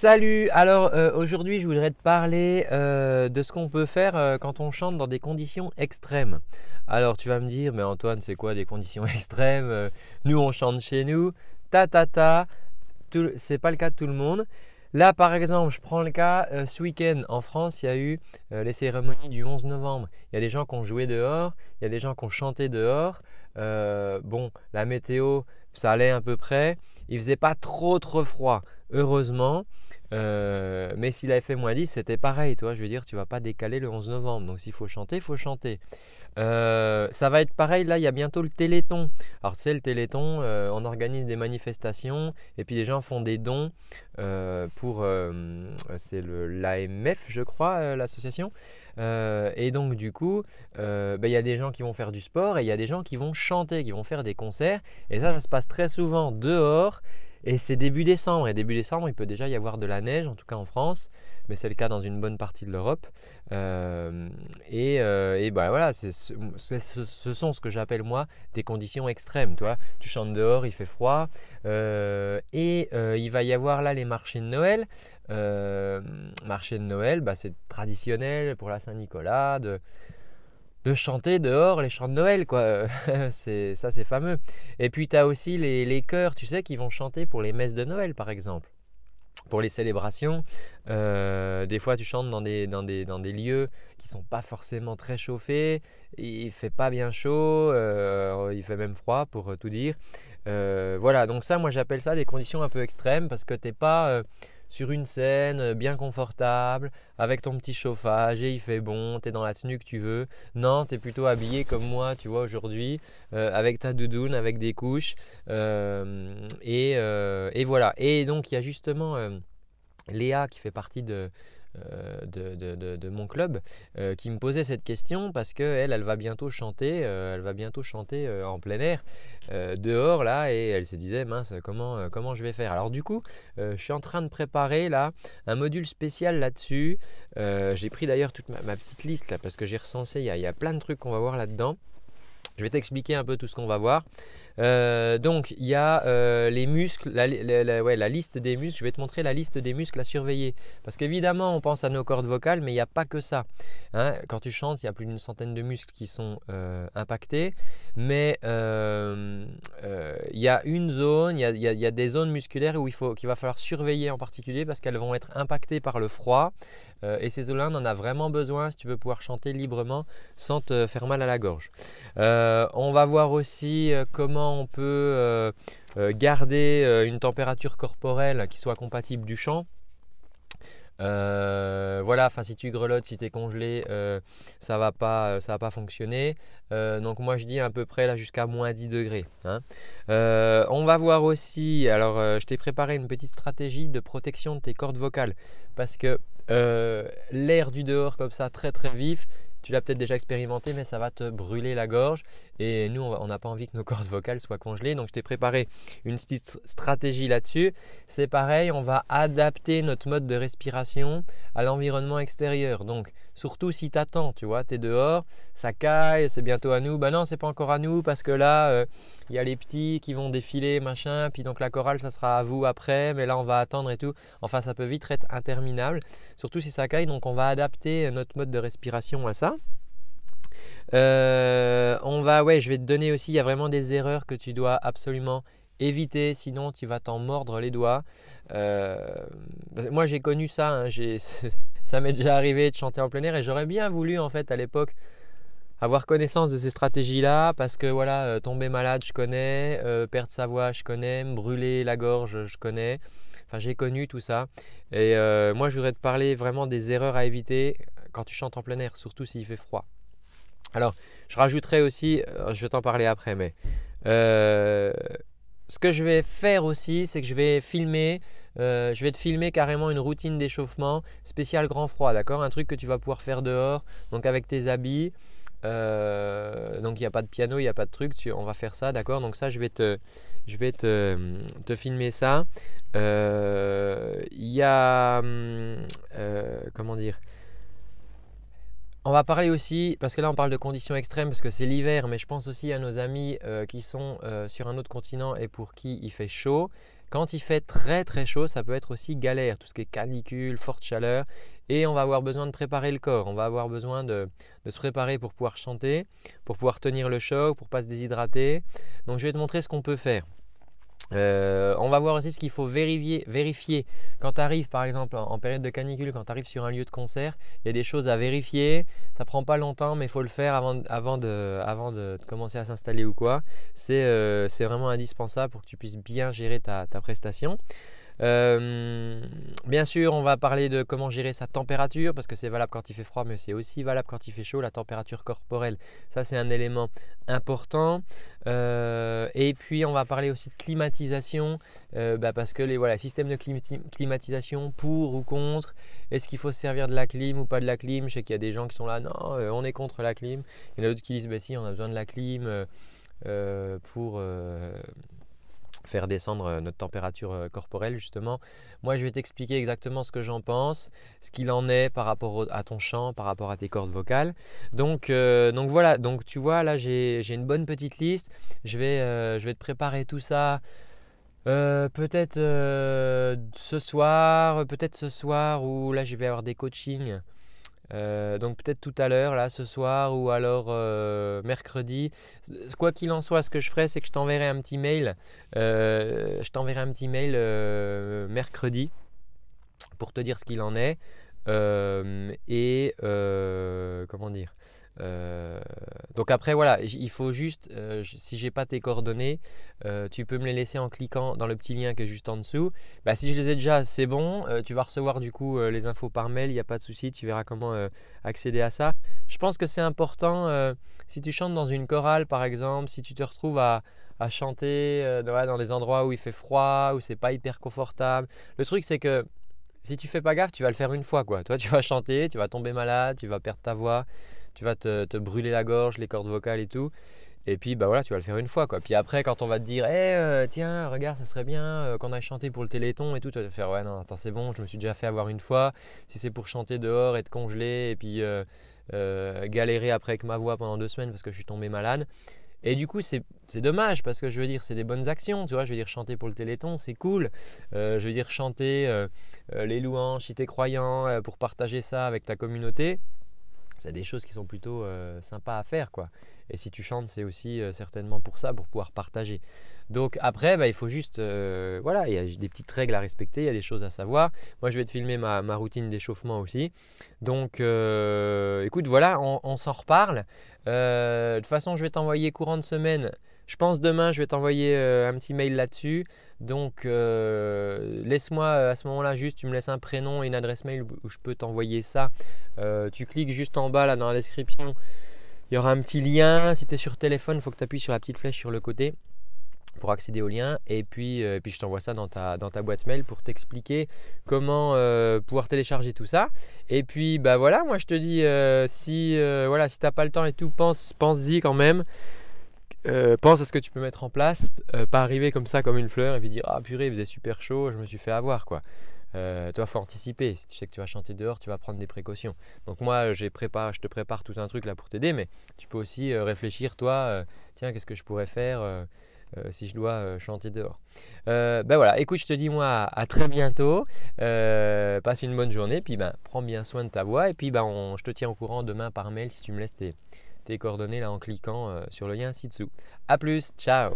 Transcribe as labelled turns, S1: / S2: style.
S1: Salut Alors euh, aujourd'hui je voudrais te parler euh, de ce qu'on peut faire euh, quand on chante dans des conditions extrêmes. Alors tu vas me dire mais Antoine c'est quoi des conditions extrêmes Nous on chante chez nous, ta ta ta, c'est pas le cas de tout le monde. Là par exemple je prends le cas, ce week-end en France il y a eu les cérémonies du 11 novembre. Il y a des gens qui ont joué dehors, il y a des gens qui ont chanté dehors. bon la météo ça allait à peu près. Il faisait pas trop trop froid, heureusement. Euh, mais s'il avait fait moins 10, c'était pareil, toi. Je veux dire, tu vas pas décaler le 11 novembre. Donc s'il faut chanter, il faut chanter. Euh, ça va être pareil, là il y a bientôt le Téléthon. Alors tu sais, le Téléthon, euh, on organise des manifestations et puis les gens font des dons euh, pour, c'est l'AMF je crois, l'association. et donc du coup, ben, il y a des gens qui vont faire du sport et il y a des gens qui vont chanter, qui vont faire des concerts. Et ça, ça se passe très souvent dehors. Et c'est début décembre. Et début décembre, il peut déjà y avoir de la neige, en tout cas en France, mais c'est le cas dans une bonne partie de l'Europe. Euh, et, euh, bah voilà, ce, sont ce que j'appelle moi des conditions extrêmes. Toi, tu chantes dehors, il fait froid. Euh, et il va y avoir là les marchés de Noël. marché de Noël, bah, c'est traditionnel pour la Saint-Nicolas de chanter dehors les chants de Noël, quoi. c'est, ça, c'est fameux. Et puis, tu as aussi les, les chœurs, tu sais, qui vont chanter pour les messes de Noël, par exemple. Pour les célébrations, euh, des fois tu chantes dans des, dans des, lieux qui sont pas forcément très chauffés, il fait pas bien chaud, euh, il fait même froid pour euh, tout dire. voilà, donc ça moi j'appelle ça des conditions un peu extrêmes parce que t'es pas sur une scène euh, bien confortable, avec ton petit chauffage, et il fait bon, tu es dans la tenue que tu veux. Non, es plutôt habillé comme moi, tu vois, aujourd'hui, euh, avec ta doudoune, avec des couches. Euh, et, voilà. Et donc, il y a justement Léa qui fait partie de, euh, de, mon club euh, qui me posait cette question parce que elle, elle va bientôt chanter, euh, elle va bientôt chanter en plein air dehors là et elle se disait mince comment je vais faire. Alors du coup, je suis en train de préparer là un module spécial là-dessus. j'ai pris d'ailleurs toute ma, petite liste là parce que j'ai recensé, il il y a plein de trucs qu'on va voir là-dedans. Je vais t'expliquer un peu tout ce qu'on va voir. Euh, donc il y a euh, les muscles, la, liste des muscles. Je vais te montrer la liste des muscles à surveiller. Parce qu'évidemment, on pense à nos cordes vocales, mais il n'y a pas que ça. Hein. Quand tu chantes, il y a plus d'une centaine de muscles qui sont euh, impactés. Mais il y a une zone, il y, y a, des zones musculaires où il faut, qu'il va falloir surveiller en particulier parce qu'elles vont être impactées par le froid, euh, et ces olins on en a vraiment besoin si tu veux pouvoir chanter librement sans te faire mal à la gorge. Euh, on va voir aussi euh, comment on peut garder une température corporelle qui soit compatible du chant. Euh, voilà, enfin si tu grelottes, si tu es congelé, euh, ça va pas, euh, va pas fonctionner. donc moi je dis à peu près là jusqu'à moins 10 degrés. Hein. on va voir aussi, alors je t'ai préparé une petite stratégie de protection de tes cordes vocales parce que l'air du dehors comme ça très très vif, tu l'as peut-être déjà expérimenté, mais ça va te brûler la gorge. Et nous, on n'a pas envie que nos cordes vocales soient congelées. Donc, je t'ai préparé une petite stratégie là-dessus. C'est pareil, on va adapter notre mode de respiration à l'environnement extérieur. Donc, surtout si tu attends, tu vois, tu es dehors, ça caille, c'est bientôt à nous. Bah ben non, c'est pas encore à nous parce que là, euh, il y a les petits qui vont défiler, machin. Puis donc, la chorale, ça sera à vous après. Mais là, on va attendre et tout. Enfin, ça peut vite être interminable. Surtout si ça caille. Donc, on va adapter notre mode de respiration à ça. Euh, on va, ouais, je vais te donner aussi, il y a vraiment des erreurs que tu dois absolument éviter, sinon tu vas t'en mordre les doigts. Euh, moi j'ai connu ça, hein, ça m'est déjà arrivé de chanter en plein air et j'aurais bien voulu en fait à l'époque avoir connaissance de ces stratégies-là parce que voilà, euh, tomber malade je connais, perdre sa voix je connais, brûler la gorge je connais. Enfin j'ai connu tout ça et moi je voudrais te parler vraiment des erreurs à éviter quand tu chantes en plein air, surtout s'il fait froid. Alors, je rajouterai aussi, euh, je vais t'en parler après, mais euh, ce que je vais faire aussi, c'est que je vais filmer, euh, je vais te filmer carrément une routine d'échauffement spéciale grand froid, d'accord Un truc que tu vas pouvoir faire dehors, donc avec tes habits. donc il n'y a pas de piano, il n'y a pas de truc, tu, on va faire ça, d'accord Donc ça, je vais te, je vais te, te filmer ça. Il y a, comment dire on va parler aussi, parce que là on parle de conditions extrêmes, parce que c'est l'hiver, mais je pense aussi à nos amis euh, qui sont euh, sur un autre continent et pour qui il fait chaud. Quand il fait très très chaud, ça peut être aussi galère, tout ce qui est canicule, forte chaleur, et on va avoir besoin de préparer le corps, on va avoir besoin de, de se préparer pour pouvoir chanter, pour pouvoir tenir le choc, pour pas se déshydrater. Donc je vais te montrer ce qu'on peut faire. Euh, on va voir aussi ce qu'il faut vérifier, vérifier. Quand tu arrives par exemple en période de canicule, quand tu arrives sur un lieu de concert, il y a des choses à vérifier. Ça prend pas longtemps, mais il faut le faire avant, de, avant de, commencer à s'installer ou quoi. Euh, c'est vraiment indispensable pour que tu puisses bien gérer ta, ta prestation. Euh, Bien sûr, on va parler de comment gérer sa température, parce que c'est valable quand il fait froid, mais c'est aussi valable quand il fait chaud, la température corporelle. Ça, c'est un élément important. Euh, et puis, on va parler aussi de climatisation, euh, bah, parce que les voilà, systèmes de climatisation, pour ou contre, est-ce qu'il faut se servir de la clim ou pas de la clim Je sais qu'il y a des gens qui sont là, non, euh, on est contre la clim. Il y en a d'autres qui disent, bah, si, on a besoin de la clim pour faire descendre euh, notre température euh, corporelle justement. Moi je vais t'expliquer exactement ce que j'en pense, ce qu'il en est par rapport à ton chant, par rapport à tes cordes vocales. Donc, euh, donc voilà, donc tu vois là j'ai une bonne petite liste, je vais, je vais te préparer tout ça. peut-être ce soir, peut-être ce soir ou là je vais avoir des coachings euh, donc peut-être tout à l'heure, là, ce soir ou alors euh, mercredi. Euh, quoi qu'il en soit, ce que je ferai, c'est que je t'enverrai un petit mail. je t'enverrai un petit mail mercredi pour te dire ce qu'il en est. et comment dire euh, donc après voilà, il faut juste, si euh, si j'ai pas tes coordonnées, euh, tu peux me les laisser en cliquant dans le petit lien qui est juste en dessous. Bah, si je les ai déjà, c'est bon. tu vas recevoir du coup les infos par mail, il n'y a pas de souci, tu verras comment accéder à ça. Je pense que c'est important, si tu chantes dans une chorale par exemple, si tu te retrouves à, chanter dans, des endroits où il fait froid, où c'est pas hyper confortable. Le truc c'est que si tu fais pas gaffe, tu vas le faire une fois quoi. Toi, tu vas chanter, tu vas tomber malade, tu vas perdre ta voix tu vas te, brûler la gorge, les cordes vocales et tout. Et puis, bah voilà, tu vas le faire une fois, quoi. Puis après, quand on va te dire, eh, euh, tiens, regarde, ça serait bien euh, qu'on aille chanter pour le téléthon et tout, tu vas te faire, ouais, non, attends, c'est bon, je me suis déjà fait avoir une fois. Si c'est pour chanter dehors, être congelé et puis euh, galérer après avec ma voix pendant deux semaines parce que je suis tombé malade. Et du coup, c'est dommage parce que je veux dire, c'est des bonnes actions, tu vois. Je veux dire, chanter pour le Téléthon, c'est cool. je veux dire, chanter les louanges si t'es croyant pour partager ça avec ta communauté c'est des choses qui sont plutôt euh, sympas à faire quoi. Et si tu chantes, c'est aussi euh, certainement pour ça, pour pouvoir partager. Donc après, bah, il faut juste, euh, voilà, il y a des petites règles à respecter, il y a des choses à savoir. Moi, je vais te filmer ma, routine d'échauffement aussi. Donc, écoute, voilà, on, on s'en reparle. de toute façon, je vais t'envoyer courant de semaine. Je pense demain, je vais t'envoyer un petit mail là-dessus. Donc euh, laisse-moi à ce moment-là juste, tu me laisses un prénom et une adresse mail où je peux t'envoyer ça. Euh, tu cliques juste en bas là dans la description. Il y aura un petit lien. Si tu es sur téléphone, il faut que tu appuies sur la petite flèche sur le côté pour accéder au lien. Et puis, euh, puis je t'envoie ça dans ta, dans ta boîte mail pour t'expliquer comment pouvoir télécharger tout ça. Et puis, bah voilà, moi je te dis, si, voilà, si t'as pas le temps et tout, pense, pense-y quand même. Euh, pense à ce que tu peux mettre en place, euh, pas arriver comme ça comme une fleur et puis dire ah purée, il faisait super chaud, je me suis fait avoir quoi. Euh, toi, faut anticiper. Si tu sais que tu vas chanter dehors, tu vas prendre des précautions. Donc moi, je te prépare tout un truc là pour t'aider, mais tu peux aussi euh, réfléchir toi. Tiens, qu'est-ce que je pourrais faire si je dois chanter dehors Ben voilà. Écoute, je te dis moi à très bientôt. passe une bonne journée, puis ben, prends bien soin de ta voix et puis ben, je te tiens au courant demain par mail si tu me laisses tes tes coordonnées là en cliquant euh, sur le lien ci-dessous. A plus, ciao